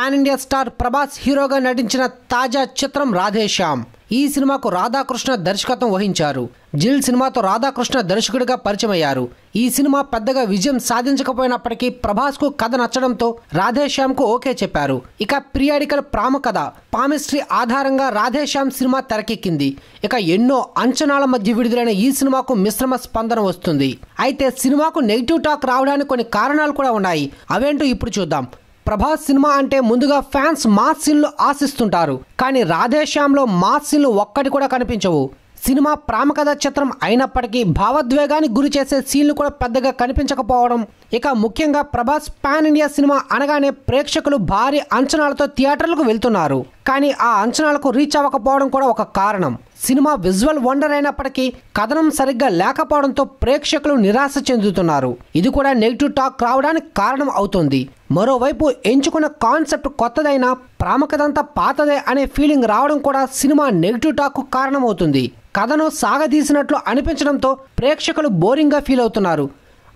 pan India star Prabhas హీరోగా నటించిన తాజా చిత్రం రాధేశ్యామ్ ఈ సినిమాకు రాధాకృష్ణ దర్శకత్వం వహించారు జిల్ సినిమాతో రాధాకృష్ణ దర్శకుడిగా పరిచయమయ్యారు ఈ సినిమా పెద్దగా విజయం సాధించకపోయినప్పటికీ ప్రభాస్కు కథ నచ్చడంతో రాధేశ్యామ్కు ఓకే చెప్పారు ఇక ప్రియాడికల ప్రామ కథ పామిస్ట్రీ ఆధారంగా రాధేశ్యామ్ సినిమా తెరకెక్కింది ఇక ఎన్నో అంచనాల మధ్య విడుదలైన ఈ సినిమాకు మిశ్రమ స్పందన వస్తుంది అయితే సినిమాకు నెగిటివ్ టాక్ రావడానికి కొన్ని కారణాలు కూడా ఉన్నాయి అవేంటో ఇప్పుడు చూద్దాం ప్రభాస్ సినిమా అంటే ముందుగా ఫ్యాన్స్ మాస్ సీన్లు ఆశిస్తుంటారు కానీ రాధేశ్యామ్లో మాస్ సీన్లు ఒక్కటి కూడా కనిపించవు సినిమా ప్రామకథ చిత్రం అయినప్పటికీ భావోద్వేగానికి గురి చేసే సీన్లు కూడా పెద్దగా కనిపించకపోవడం ఇక ముఖ్యంగా ప్రభాస్ పాన్ ఇండియా సినిమా అనగానే ప్రేక్షకులు భారీ అంచనాలతో థియేటర్లకు వెళ్తున్నారు కానీ ఆ అంచనాలకు రీచ్ అవ్వకపోవడం కూడా ఒక కారణం సినిమా విజువల్ వండర్ అయినప్పటికీ కథనం సరిగ్గా లేకపోవడంతో ప్రేక్షకులు నిరాశ చెందుతున్నారు ఇది కూడా నెగిటివ్ టాక్ రావడానికి కారణం అవుతుంది మరోవైపు ఎంచుకున్న కాన్సెప్ట్ కొత్తదైనా ప్రాముఖ్యతంతా పాతదే అనే ఫీలింగ్ రావడం కూడా సినిమా నెగిటివ్ టాక్ కారణమవుతుంది కథను సాగదీసినట్లు అనిపించడంతో ప్రేక్షకులు బోరింగ్గా ఫీల్ అవుతున్నారు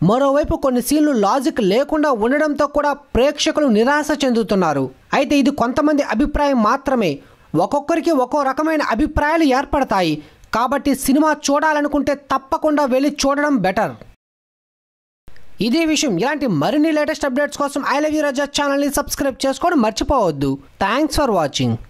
మరోవైపు కొన్ని సీన్లు లాజిక్ లేకుండా ఉండడంతో కూడా ప్రేక్షకులు నిరాశ చెందుతున్నారు అయితే ఇది కొంతమంది అభిప్రాయం మాత్రమే ఒక్కొక్కరికి ఒక్కో రకమైన అభిప్రాయాలు ఏర్పడతాయి కాబట్టి సినిమా చూడాలనుకుంటే తప్పకుండా వెళ్ళి చూడడం బెటర్ ఇదే విషయం ఇలాంటి మరిన్ని లేటెస్ట్ అప్డేట్స్ కోసం ఐ లవ్ యూ రజా ఛానల్ని సబ్స్క్రైబ్ చేసుకోవడం మర్చిపోవద్దు థ్యాంక్స్ ఫర్ వాచింగ్